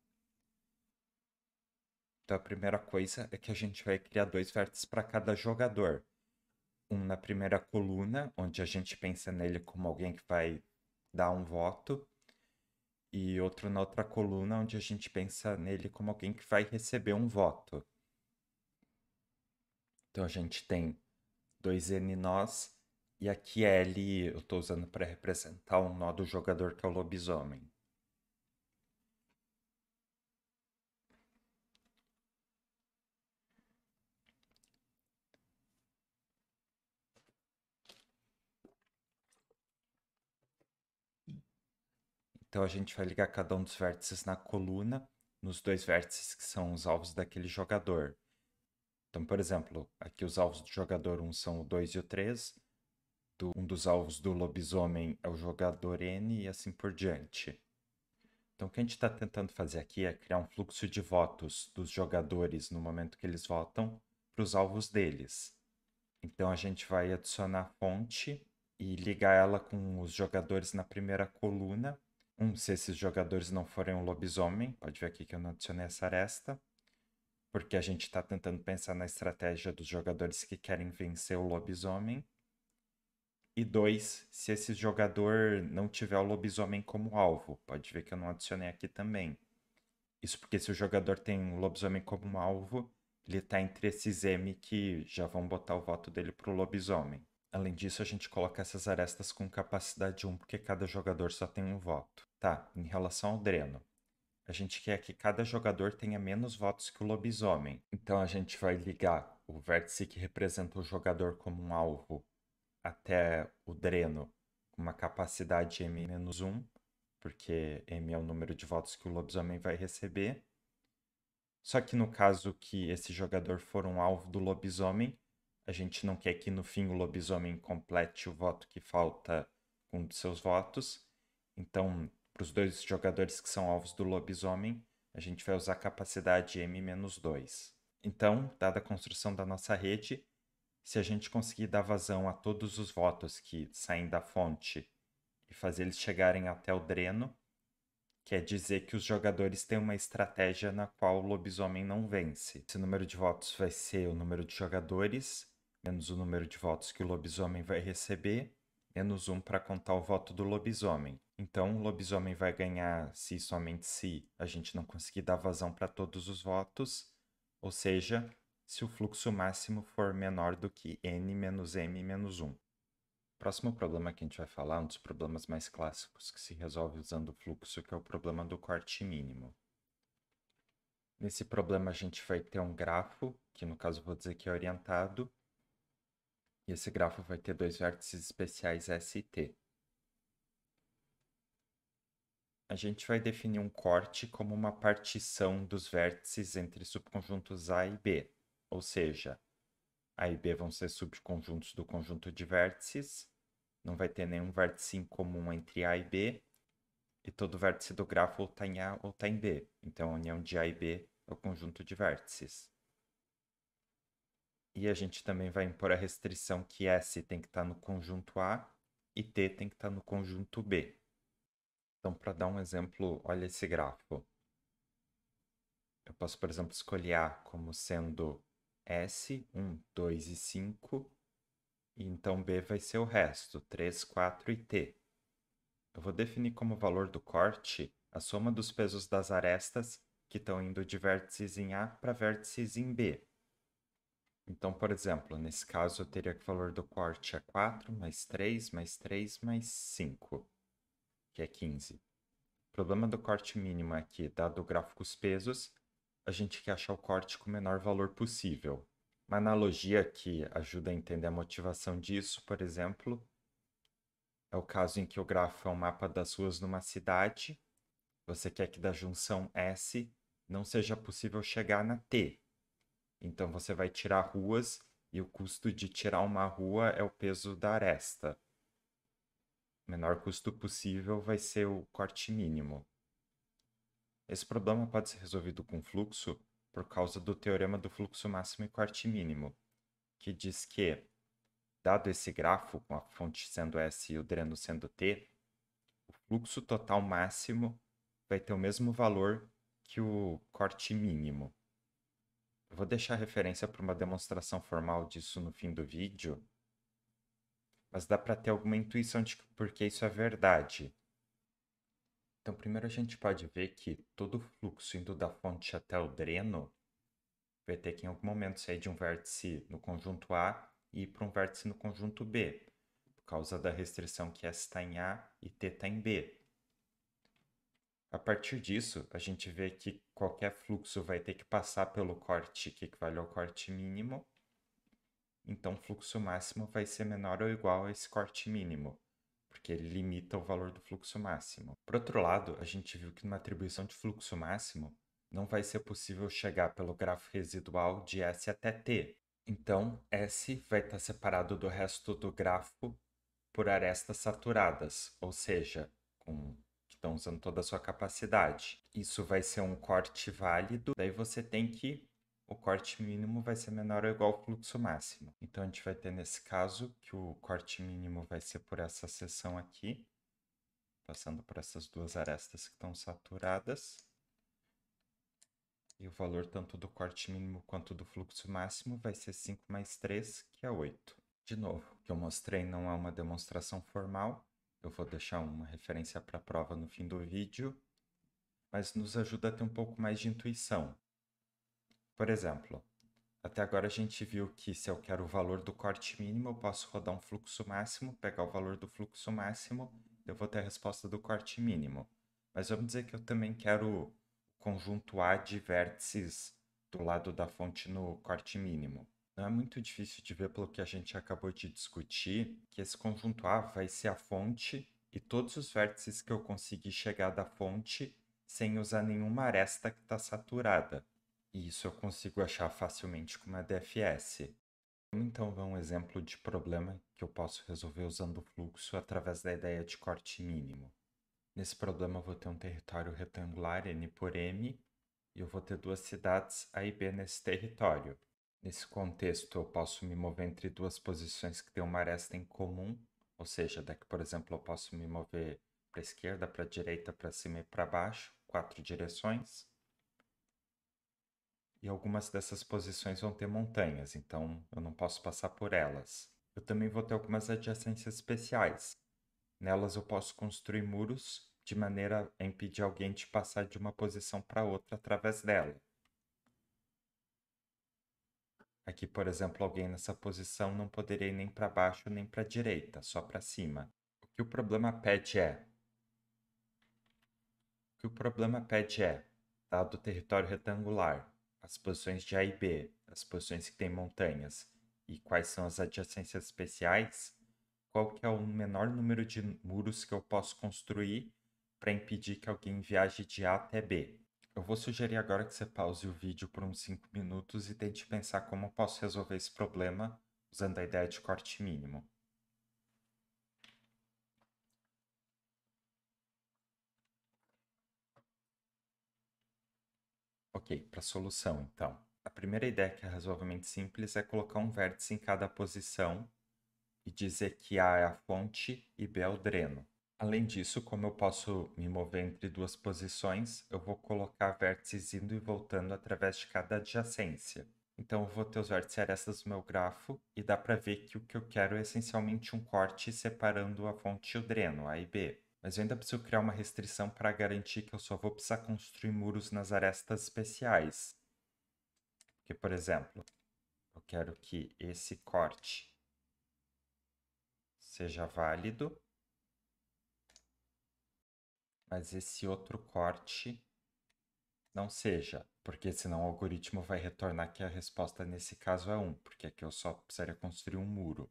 Então a primeira coisa é que a gente vai criar dois vértices para cada jogador. Um na primeira coluna, onde a gente pensa nele como alguém que vai dar um voto, e outro na outra coluna, onde a gente pensa nele como alguém que vai receber um voto. Então a gente tem dois n nós e aqui é L eu estou usando para representar um nó do jogador que é o lobisomem. Então a gente vai ligar cada um dos vértices na coluna, nos dois vértices que são os alvos daquele jogador. Então, por exemplo, aqui os alvos do jogador 1 são o 2 e o 3, do, um dos alvos do lobisomem é o jogador N e assim por diante. Então, o que a gente está tentando fazer aqui é criar um fluxo de votos dos jogadores no momento que eles votam para os alvos deles. Então, a gente vai adicionar a fonte e ligar ela com os jogadores na primeira coluna. Um, se esses jogadores não forem um lobisomem, pode ver aqui que eu não adicionei essa aresta, porque a gente está tentando pensar na estratégia dos jogadores que querem vencer o lobisomem. E dois, se esse jogador não tiver o lobisomem como alvo. Pode ver que eu não adicionei aqui também. Isso porque se o jogador tem o lobisomem como alvo, ele está entre esses M que já vão botar o voto dele para o lobisomem. Além disso, a gente coloca essas arestas com capacidade 1, porque cada jogador só tem um voto. Tá, em relação ao dreno. A gente quer que cada jogador tenha menos votos que o lobisomem. Então a gente vai ligar o vértice que representa o jogador como um alvo até o dreno uma capacidade m M-1, porque M é o número de votos que o lobisomem vai receber. Só que no caso que esse jogador for um alvo do lobisomem, a gente não quer que no fim o lobisomem complete o voto que falta com um de seus votos. Então, para os dois jogadores que são alvos do lobisomem, a gente vai usar a capacidade M-2. Então, dada a construção da nossa rede, se a gente conseguir dar vazão a todos os votos que saem da fonte e fazer eles chegarem até o dreno, quer dizer que os jogadores têm uma estratégia na qual o lobisomem não vence. Esse número de votos vai ser o número de jogadores, menos o número de votos que o lobisomem vai receber, menos um para contar o voto do lobisomem. Então, o lobisomem vai ganhar se somente se a gente não conseguir dar vazão para todos os votos, ou seja, se o fluxo máximo for menor do que n menos m menos 1. Próximo problema que a gente vai falar, um dos problemas mais clássicos que se resolve usando o fluxo, que é o problema do corte mínimo. Nesse problema a gente vai ter um grafo, que no caso vou dizer que é orientado, e esse grafo vai ter dois vértices especiais S e T. A gente vai definir um corte como uma partição dos vértices entre subconjuntos A e B. Ou seja, A e B vão ser subconjuntos do conjunto de vértices. Não vai ter nenhum vértice em comum entre A e B. E todo vértice do grafo ou está em A ou está em B. Então, a união de A e B é o conjunto de vértices. E a gente também vai impor a restrição que S tem que estar tá no conjunto A e T tem que estar tá no conjunto B. Então, para dar um exemplo, olha esse grafo. Eu posso, por exemplo, escolher A como sendo S, 1, 2 e 5. E então B vai ser o resto, 3, 4 e T. Eu vou definir como valor do corte a soma dos pesos das arestas que estão indo de vértices em A para vértices em B. Então, por exemplo, nesse caso eu teria que o valor do corte é 4 mais 3 mais 3 mais 5, que é 15. O problema do corte mínimo aqui, é dado o gráfico os pesos, a gente quer achar o corte com o menor valor possível. Uma analogia que ajuda a entender a motivação disso, por exemplo, é o caso em que o grafo é um mapa das ruas numa cidade. Você quer que da junção S não seja possível chegar na T. Então você vai tirar ruas e o custo de tirar uma rua é o peso da aresta. O menor custo possível vai ser o corte mínimo. Esse problema pode ser resolvido com fluxo por causa do teorema do fluxo máximo e corte mínimo, que diz que, dado esse grafo, com a fonte sendo S e o dreno sendo T, o fluxo total máximo vai ter o mesmo valor que o corte mínimo. Eu vou deixar referência para uma demonstração formal disso no fim do vídeo, mas dá para ter alguma intuição de por que isso é verdade. Então, primeiro a gente pode ver que todo o fluxo indo da fonte até o dreno vai ter que em algum momento sair de um vértice no conjunto A e ir para um vértice no conjunto B, por causa da restrição que S está em A e T está em B. A partir disso, a gente vê que qualquer fluxo vai ter que passar pelo corte que equivale ao corte mínimo, então o fluxo máximo vai ser menor ou igual a esse corte mínimo porque ele limita o valor do fluxo máximo. Por outro lado, a gente viu que numa atribuição de fluxo máximo, não vai ser possível chegar pelo grafo residual de S até T. Então, S vai estar separado do resto do grafo por arestas saturadas, ou seja, com que estão usando toda a sua capacidade. Isso vai ser um corte válido, daí você tem que o corte mínimo vai ser menor ou igual ao fluxo máximo. Então, a gente vai ter nesse caso que o corte mínimo vai ser por essa seção aqui, passando por essas duas arestas que estão saturadas. E o valor tanto do corte mínimo quanto do fluxo máximo vai ser 5 mais 3, que é 8. De novo, o que eu mostrei não é uma demonstração formal, eu vou deixar uma referência para a prova no fim do vídeo, mas nos ajuda a ter um pouco mais de intuição. Por exemplo, até agora a gente viu que se eu quero o valor do corte mínimo, eu posso rodar um fluxo máximo, pegar o valor do fluxo máximo, eu vou ter a resposta do corte mínimo. Mas vamos dizer que eu também quero o conjunto A de vértices do lado da fonte no corte mínimo. Não é muito difícil de ver pelo que a gente acabou de discutir que esse conjunto A vai ser a fonte e todos os vértices que eu conseguir chegar da fonte sem usar nenhuma aresta que está saturada e isso eu consigo achar facilmente com uma DFS. Vamos então ver um exemplo de problema que eu posso resolver usando o fluxo através da ideia de corte mínimo. Nesse problema eu vou ter um território retangular N por M e eu vou ter duas cidades A e B nesse território. Nesse contexto eu posso me mover entre duas posições que têm uma aresta em comum, ou seja, daqui por exemplo eu posso me mover para a esquerda, para a direita, para cima e para baixo, quatro direções e algumas dessas posições vão ter montanhas, então eu não posso passar por elas. Eu também vou ter algumas adjacências especiais. Nelas eu posso construir muros de maneira a impedir alguém de passar de uma posição para outra através dela. Aqui, por exemplo, alguém nessa posição não poderia ir nem para baixo nem para a direita, só para cima. O que o problema pede é. O que o problema pede é, dado o território retangular, as posições de A e B, as posições que têm montanhas e quais são as adjacências especiais, qual que é o menor número de muros que eu posso construir para impedir que alguém viaje de A até B. Eu vou sugerir agora que você pause o vídeo por uns 5 minutos e tente pensar como eu posso resolver esse problema usando a ideia de corte mínimo. Ok, para a solução, então. A primeira ideia, que é razoavelmente simples, é colocar um vértice em cada posição e dizer que A é a fonte e B é o dreno. Além disso, como eu posso me mover entre duas posições, eu vou colocar vértices indo e voltando através de cada adjacência. Então eu vou ter os vértices arestas do meu grafo e dá para ver que o que eu quero é essencialmente um corte separando a fonte e o dreno, A e B mas eu ainda preciso criar uma restrição para garantir que eu só vou precisar construir muros nas arestas especiais. Porque, por exemplo, eu quero que esse corte seja válido, mas esse outro corte não seja, porque senão o algoritmo vai retornar que a resposta nesse caso é 1, porque aqui eu só precisaria construir um muro.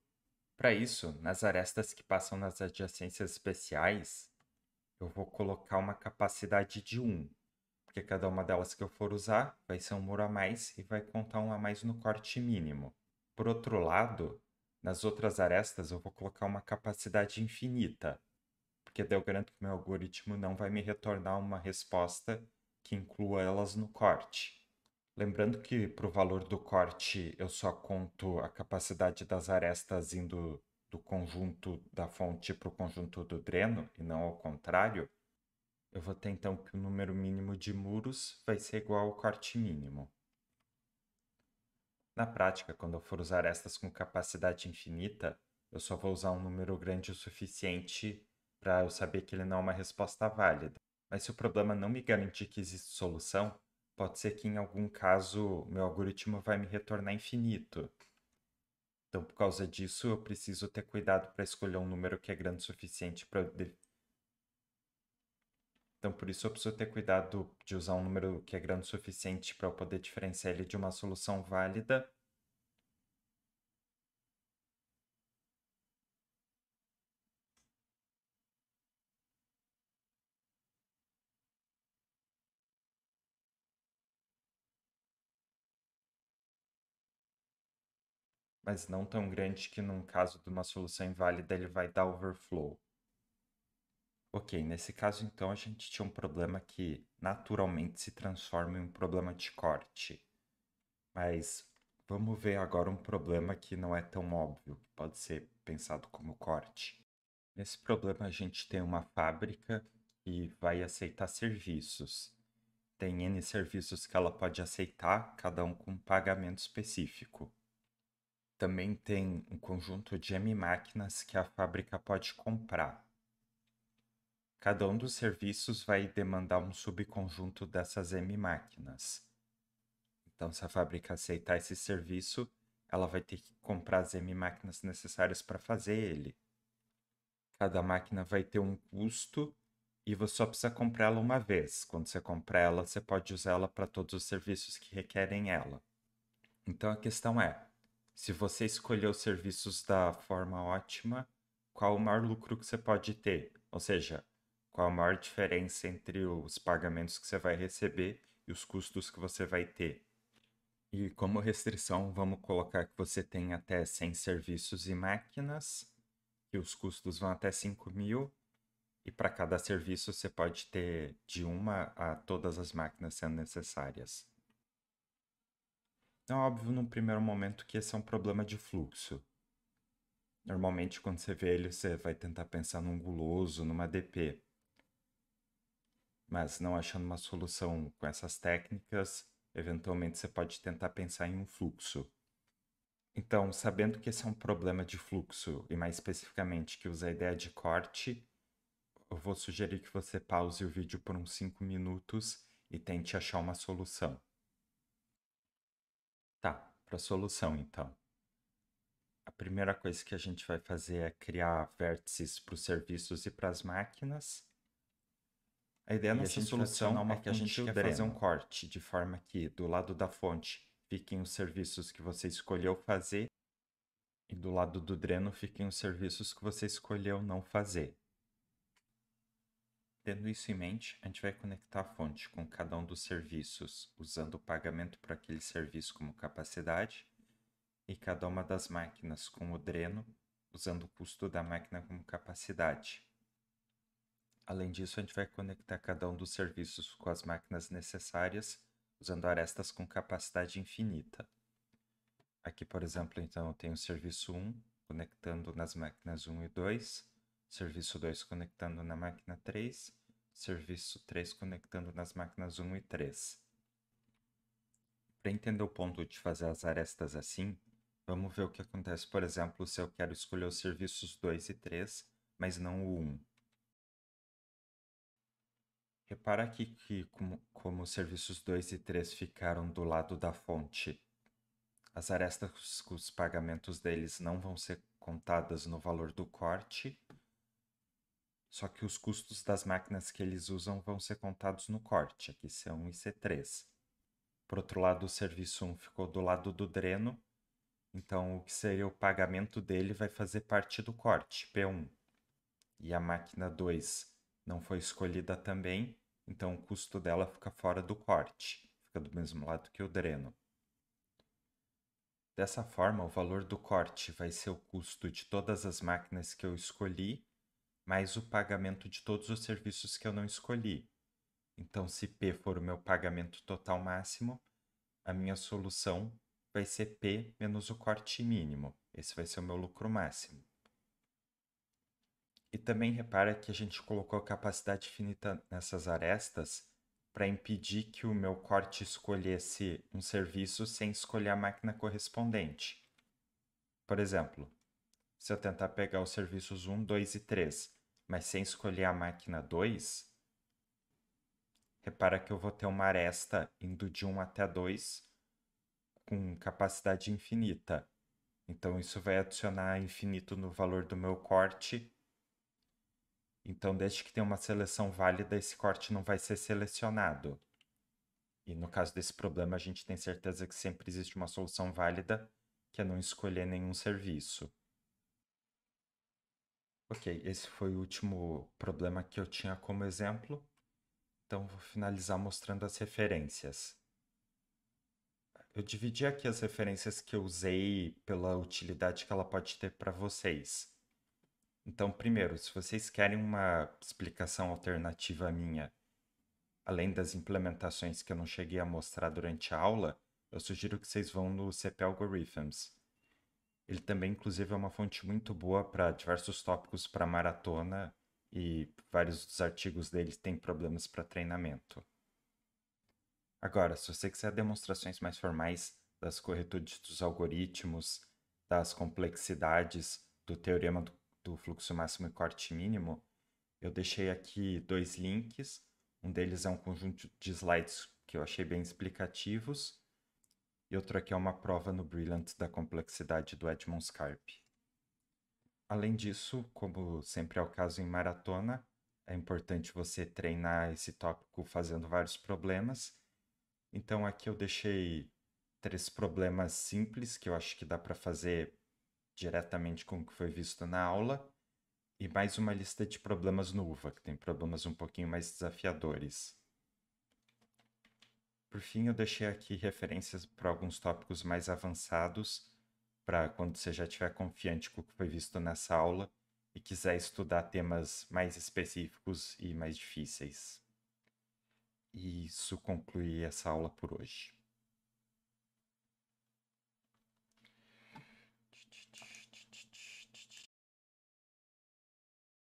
Para isso, nas arestas que passam nas adjacências especiais, eu vou colocar uma capacidade de 1, porque cada uma delas que eu for usar vai ser um muro a mais e vai contar um a mais no corte mínimo. Por outro lado, nas outras arestas eu vou colocar uma capacidade infinita, porque daí eu garanto que meu algoritmo não vai me retornar uma resposta que inclua elas no corte. Lembrando que para o valor do corte eu só conto a capacidade das arestas indo do conjunto da fonte para o conjunto do dreno e não ao contrário. Eu vou ter então que o número mínimo de muros vai ser igual ao corte mínimo. Na prática, quando eu for usar estas com capacidade infinita, eu só vou usar um número grande o suficiente para eu saber que ele não é uma resposta válida. Mas se o problema não me garantir que existe solução, Pode ser que em algum caso meu algoritmo vai me retornar infinito. Então, por causa disso, eu preciso ter cuidado para escolher um número que é grande o suficiente para eu... Então, por isso eu preciso ter cuidado de usar um número que é grande o suficiente para eu poder diferenciar ele de uma solução válida mas não tão grande que num caso de uma solução inválida ele vai dar overflow. Ok, nesse caso então a gente tinha um problema que naturalmente se transforma em um problema de corte. Mas vamos ver agora um problema que não é tão óbvio, que pode ser pensado como corte. Nesse problema a gente tem uma fábrica que vai aceitar serviços. Tem N serviços que ela pode aceitar, cada um com um pagamento específico também tem um conjunto de M-máquinas que a fábrica pode comprar. Cada um dos serviços vai demandar um subconjunto dessas M-máquinas. Então, se a fábrica aceitar esse serviço, ela vai ter que comprar as M-máquinas necessárias para fazer ele. Cada máquina vai ter um custo e você só precisa comprar ela uma vez. Quando você comprar ela, você pode usar ela para todos os serviços que requerem ela. Então, a questão é: se você escolher os serviços da forma ótima, qual o maior lucro que você pode ter? Ou seja, qual a maior diferença entre os pagamentos que você vai receber e os custos que você vai ter? E como restrição, vamos colocar que você tem até 100 serviços e máquinas, que os custos vão até 5 mil, e para cada serviço você pode ter de uma a todas as máquinas sendo necessárias. É óbvio num primeiro momento que esse é um problema de fluxo. Normalmente, quando você vê ele, você vai tentar pensar num guloso, numa DP. Mas não achando uma solução com essas técnicas, eventualmente você pode tentar pensar em um fluxo. Então, sabendo que esse é um problema de fluxo, e mais especificamente que usa a ideia de corte, eu vou sugerir que você pause o vídeo por uns 5 minutos e tente achar uma solução para a solução, então. A primeira coisa que a gente vai fazer é criar vértices para os serviços e para as máquinas. A ideia e a solução é que a gente quer fazer um corte, de forma que do lado da fonte fiquem os serviços que você escolheu fazer e do lado do dreno fiquem os serviços que você escolheu não fazer. Tendo isso em mente, a gente vai conectar a fonte com cada um dos serviços, usando o pagamento para aquele serviço como capacidade, e cada uma das máquinas com o dreno, usando o custo da máquina como capacidade. Além disso, a gente vai conectar cada um dos serviços com as máquinas necessárias, usando arestas com capacidade infinita. Aqui, por exemplo, então, eu tenho o serviço 1, conectando nas máquinas 1 e 2, serviço 2 conectando na máquina 3, serviço 3 conectando nas máquinas 1 e 3. Para entender o ponto de fazer as arestas assim, vamos ver o que acontece, por exemplo, se eu quero escolher os serviços 2 e 3, mas não o 1. Repara aqui que como, como os serviços 2 e 3 ficaram do lado da fonte, as arestas com os pagamentos deles não vão ser contadas no valor do corte, só que os custos das máquinas que eles usam vão ser contados no corte, aqui C1 é e C3. É Por outro lado, o serviço 1 ficou do lado do dreno, então o que seria o pagamento dele vai fazer parte do corte, P1. E a máquina 2 não foi escolhida também, então o custo dela fica fora do corte, fica do mesmo lado que o dreno. Dessa forma, o valor do corte vai ser o custo de todas as máquinas que eu escolhi mais o pagamento de todos os serviços que eu não escolhi. Então, se P for o meu pagamento total máximo, a minha solução vai ser P menos o corte mínimo. Esse vai ser o meu lucro máximo. E também repara que a gente colocou capacidade finita nessas arestas para impedir que o meu corte escolhesse um serviço sem escolher a máquina correspondente. Por exemplo, se eu tentar pegar os serviços 1, 2 e 3, mas sem escolher a máquina 2, repara que eu vou ter uma aresta indo de 1 até 2 com capacidade infinita. Então, isso vai adicionar infinito no valor do meu corte. Então, desde que tenha uma seleção válida, esse corte não vai ser selecionado. E no caso desse problema, a gente tem certeza que sempre existe uma solução válida, que é não escolher nenhum serviço. Ok, esse foi o último problema que eu tinha como exemplo. Então, vou finalizar mostrando as referências. Eu dividi aqui as referências que eu usei pela utilidade que ela pode ter para vocês. Então, primeiro, se vocês querem uma explicação alternativa minha, além das implementações que eu não cheguei a mostrar durante a aula, eu sugiro que vocês vão no CP Algorithms. Ele também, inclusive, é uma fonte muito boa para diversos tópicos para maratona e vários dos artigos dele têm problemas para treinamento. Agora, se você quiser demonstrações mais formais das corretudes dos algoritmos, das complexidades do teorema do, do fluxo máximo e corte mínimo, eu deixei aqui dois links. Um deles é um conjunto de slides que eu achei bem explicativos Outro aqui é uma prova no Brilliant da complexidade do Edmund Scarpe. Além disso, como sempre é o caso em maratona, é importante você treinar esse tópico fazendo vários problemas. Então aqui eu deixei três problemas simples que eu acho que dá para fazer diretamente com o que foi visto na aula e mais uma lista de problemas no UVA, que tem problemas um pouquinho mais desafiadores. Por fim, eu deixei aqui referências para alguns tópicos mais avançados, para quando você já estiver confiante com o que foi visto nessa aula e quiser estudar temas mais específicos e mais difíceis. E isso conclui essa aula por hoje.